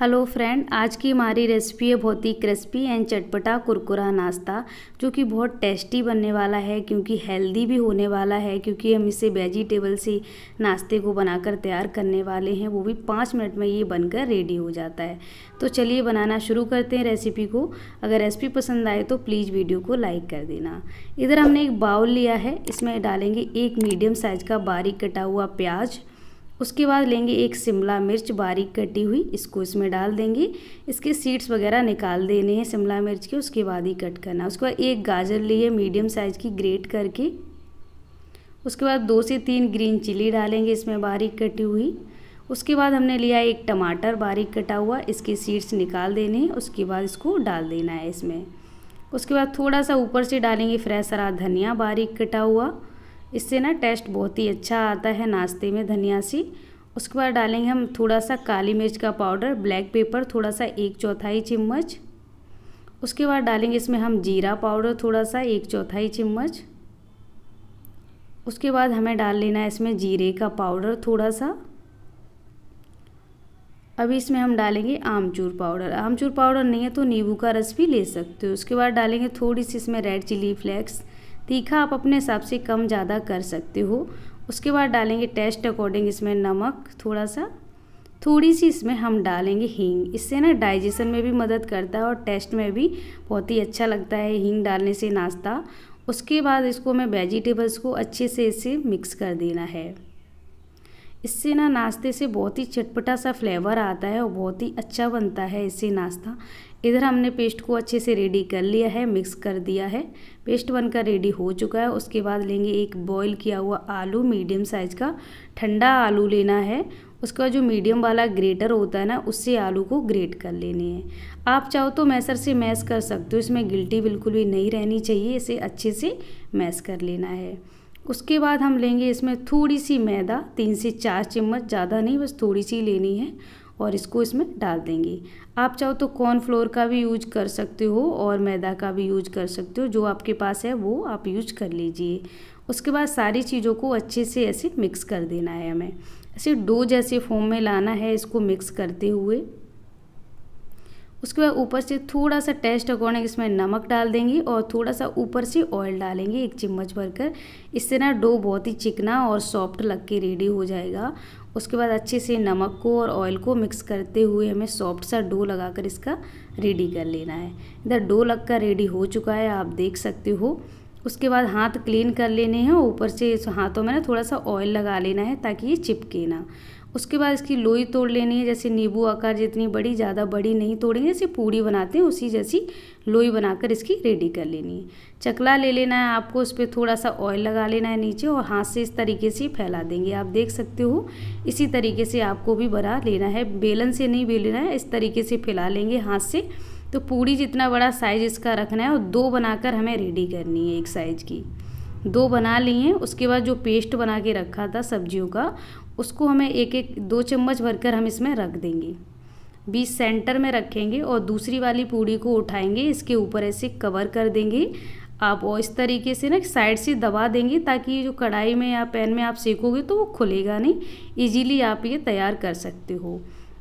hello friend आज की हमारी रेसिपी है बहुत ही क्रिस्पी एंड चटपटा कुरकुरा नाश्ता जो कि बहुत टेस्टी बनने वाला है क्योंकि हेल्दी भी होने वाला है क्योंकि हम इसे वेजिटेबल से नाश्ते को बनाकर तैयार करने वाले हैं वो भी पाँच मिनट में ये बनकर रेडी हो जाता है तो चलिए बनाना शुरू करते हैं रेसिपी को अगर रेसिपी पसंद आए तो प्लीज़ वीडियो को लाइक कर देना इधर हमने एक बाउल लिया है इसमें डालेंगे एक मीडियम साइज़ का बारीक कटा हुआ प्याज़ उसके बाद लेंगे एक शिमला मिर्च बारीक कटी हुई इसको इसमें डाल देंगे इसके सीड्स वगैरह निकाल देने हैं शिमला मिर्च के उसके बाद ही कट करना उसके बाद एक गाजर लिए मीडियम साइज़ की ग्रेट करके उसके बाद दो से तीन ग्रीन चिली डालेंगे इसमें बारीक कटी हुई उसके बाद हमने लिया एक टमाटर बारीक कटा हुआ इसके सीड्स निकाल देने हैं उसके बाद इसको डाल देना है इसमें उसके बाद थोड़ा सा ऊपर से डालेंगे फ्रेश हरा धनिया बारीक कटा हुआ इससे ना टेस्ट बहुत ही अच्छा आता है नाश्ते में धनिया सी उसके बाद डालेंगे हम थोड़ा सा काली मिर्च का पाउडर ब्लैक पेपर थोड़ा सा एक चौथाई चम्मच उसके बाद डालेंगे इसमें हम जीरा पाउडर थोड़ा सा एक चौथाई चम्मच उसके बाद हमें डाल लेना है इसमें जीरे का पाउडर थोड़ा सा अभी इसमें हम डालेंगे आमचूर पाउडर आमचूर पाउडर नहीं है तो नींबू का रस भी ले सकते हो उसके बाद डालेंगे थोड़ी सी इसमें रेड चिली फ्लेक्स तीखा आप अपने हिसाब से कम ज़्यादा कर सकते हो उसके बाद डालेंगे टेस्ट अकॉर्डिंग इसमें नमक थोड़ा सा थोड़ी सी इसमें हम डालेंगे हींग इससे ना डाइजेशन में भी मदद करता है और टेस्ट में भी बहुत ही अच्छा लगता है हींग डालने से नाश्ता उसके बाद इसको हमें वेजिटेबल्स को अच्छे से इसे मिक्स कर देना है इससे ना नाश्ते से बहुत ही चटपटा सा फ्लेवर आता है और बहुत ही अच्छा बनता है इससे नाश्ता इधर हमने पेस्ट को अच्छे से रेडी कर लिया है मिक्स कर दिया है पेस्ट बनकर रेडी हो चुका है उसके बाद लेंगे एक बॉईल किया हुआ आलू मीडियम साइज़ का ठंडा आलू लेना है उसका जो मीडियम वाला ग्रेटर होता है ना उससे आलू को ग्रेट कर लेने हैं आप चाहो तो मैसर से मैस कर सकते हो इसमें गिल्टी बिल्कुल भी नहीं रहनी चाहिए इसे अच्छे से मैस कर लेना है उसके बाद हम लेंगे इसमें थोड़ी सी मैदा तीन से चार चम्मच ज़्यादा नहीं बस थोड़ी सी लेनी है और इसको इसमें डाल देंगे आप चाहो तो कॉर्न फ्लोर का भी यूज कर सकते हो और मैदा का भी यूज कर सकते हो जो आपके पास है वो आप यूज कर लीजिए उसके बाद सारी चीज़ों को अच्छे से ऐसे मिक्स कर देना है हमें ऐसे डो जैसे फॉर्म में लाना है इसको मिक्स करते हुए उसके बाद ऊपर से थोड़ा सा टेस्ट अकॉर्डिंग इसमें नमक डाल देंगे और थोड़ा सा ऊपर से ऑयल डालेंगे एक चम्मच भरकर इससे ना डो बहुत ही चिकना और सॉफ्ट लग के रेडी हो जाएगा उसके बाद अच्छे से नमक को और ऑयल को मिक्स करते हुए हमें सॉफ्ट सा डो लगाकर इसका रेडी कर लेना है इधर डो लग कर रेडी हो चुका है आप देख सकते हो उसके बाद हाथ क्लीन कर लेने हैं ऊपर से हाथों में ना थोड़ा सा ऑयल लगा लेना है ताकि ये चिपके ना उसके बाद इसकी लोई तोड़ लेनी है जैसे नींबू आकार जितनी बड़ी ज़्यादा बड़ी नहीं तोड़ेंगे जैसे पूड़ी बनाते हैं उसी जैसी लोई बनाकर इसकी रेडी कर लेनी है चकला ले लेना है आपको उस पर थोड़ा सा ऑयल लगा लेना है नीचे और हाथ से इस तरीके से फैला देंगे आप देख सकते हो इसी तरीके से आपको भी बना लेना है बेलन से नहीं बेलना है इस तरीके से फैला लेंगे हाथ से तो पूड़ी जितना बड़ा साइज इसका रखना है और दो बनाकर हमें रेडी करनी है एक साइज़ की दो बना लिए उसके बाद जो पेस्ट बना के रखा था सब्जियों का उसको हमें एक एक दो चम्मच भरकर हम इसमें रख देंगे बीच सेंटर में रखेंगे और दूसरी वाली पूड़ी को उठाएंगे इसके ऊपर ऐसे कवर कर देंगे आप और इस तरीके से ना साइड से दबा देंगे ताकि जो कढ़ाई में या पैन में आप सेकोगे तो वो खुलेगा नहीं इजीली आप ये तैयार कर सकते हो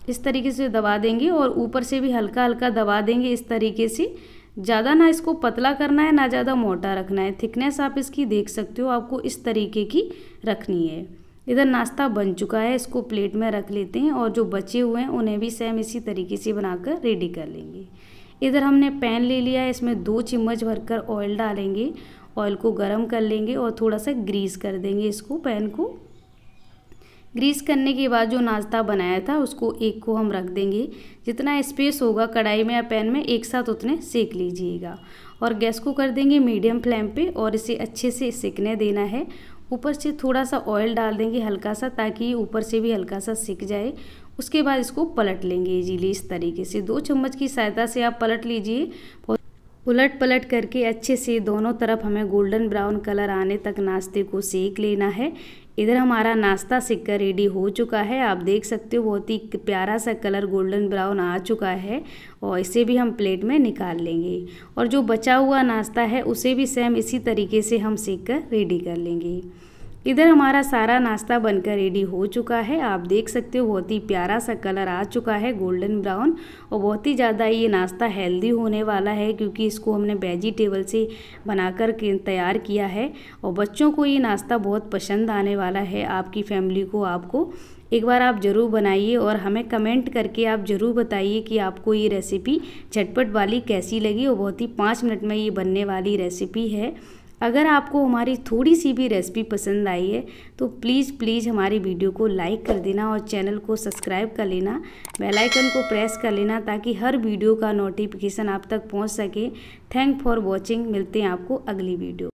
इस तरीके से दबा देंगे और ऊपर से भी हल्का हल्का दबा देंगे इस तरीके से ज़्यादा ना इसको पतला करना है ना ज़्यादा मोटा रखना है थिकनेस आप इसकी देख सकते हो आपको इस तरीके की रखनी है इधर नाश्ता बन चुका है इसको प्लेट में रख लेते हैं और जो बचे हुए हैं उन्हें भी सेम इसी तरीके से बनाकर रेडी कर लेंगे इधर हमने पैन ले लिया है इसमें दो चम्मच भरकर ऑयल डालेंगे ऑयल को गर्म कर लेंगे और थोड़ा सा ग्रीस कर देंगे इसको पैन को ग्रीस करने के बाद जो नाश्ता बनाया था उसको एक को हम रख देंगे जितना स्पेस होगा कढ़ाई में या पैन में एक साथ उतने सेक लीजिएगा और गैस को कर देंगे मीडियम फ्लेम पे और इसे अच्छे से सेकने देना है ऊपर से थोड़ा सा ऑयल डाल देंगे हल्का सा ताकि ऊपर से भी हल्का सा सिक जाए उसके बाद इसको पलट लेंगे इजीली इस तरीके से दो चम्मच की सहायता से आप पलट लीजिए उलट पलट करके अच्छे से दोनों तरफ हमें गोल्डन ब्राउन कलर आने तक नाश्ते को सेक लेना है इधर हमारा नाश्ता सिक्का रेडी हो चुका है आप देख सकते हो बहुत ही प्यारा सा कलर गोल्डन ब्राउन आ चुका है और इसे भी हम प्लेट में निकाल लेंगे और जो बचा हुआ नाश्ता है उसे भी सेम इसी तरीके से हम सेक कर रेडी कर लेंगे इधर हमारा सारा नाश्ता बनकर रेडी हो चुका है आप देख सकते हो बहुत ही प्यारा सा कलर आ चुका है गोल्डन ब्राउन और बहुत ही ज़्यादा ये नाश्ता हेल्दी होने वाला है क्योंकि इसको हमने वेजिटेबल से बनाकर तैयार किया है और बच्चों को ये नाश्ता बहुत पसंद आने वाला है आपकी फैमिली को आपको एक बार आप ज़रूर बनाइए और हमें कमेंट करके आप ज़रूर बताइए कि आपको ये रेसिपी झटपट वाली कैसी लगी और बहुत ही पाँच मिनट में ये बनने वाली रेसिपी है अगर आपको हमारी थोड़ी सी भी रेसिपी पसंद आई है तो प्लीज़ प्लीज़ हमारी वीडियो को लाइक कर देना और चैनल को सब्सक्राइब कर लेना बेल आइकन को प्रेस कर लेना ताकि हर वीडियो का नोटिफिकेशन आप तक पहुंच सके थैंक फॉर वॉचिंग मिलते हैं आपको अगली वीडियो